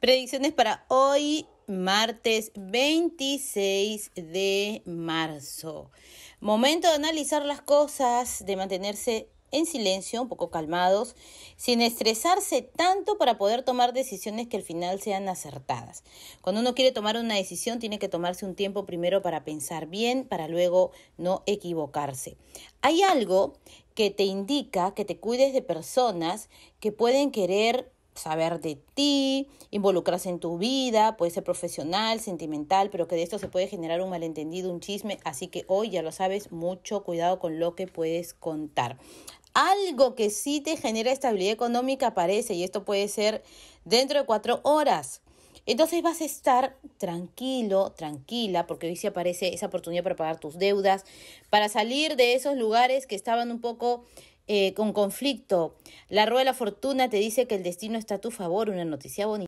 Predicciones para hoy, martes 26 de marzo. Momento de analizar las cosas, de mantenerse en silencio, un poco calmados, sin estresarse tanto para poder tomar decisiones que al final sean acertadas. Cuando uno quiere tomar una decisión, tiene que tomarse un tiempo primero para pensar bien, para luego no equivocarse. Hay algo que te indica que te cuides de personas que pueden querer saber de ti, involucrarse en tu vida, puede ser profesional, sentimental, pero que de esto se puede generar un malentendido, un chisme, así que hoy ya lo sabes, mucho cuidado con lo que puedes contar. Algo que sí te genera estabilidad económica aparece y esto puede ser dentro de cuatro horas. Entonces vas a estar tranquilo, tranquila, porque hoy sí aparece esa oportunidad para pagar tus deudas, para salir de esos lugares que estaban un poco eh, con conflicto. La rueda de la fortuna te dice que el destino está a tu favor, una noticia bonita.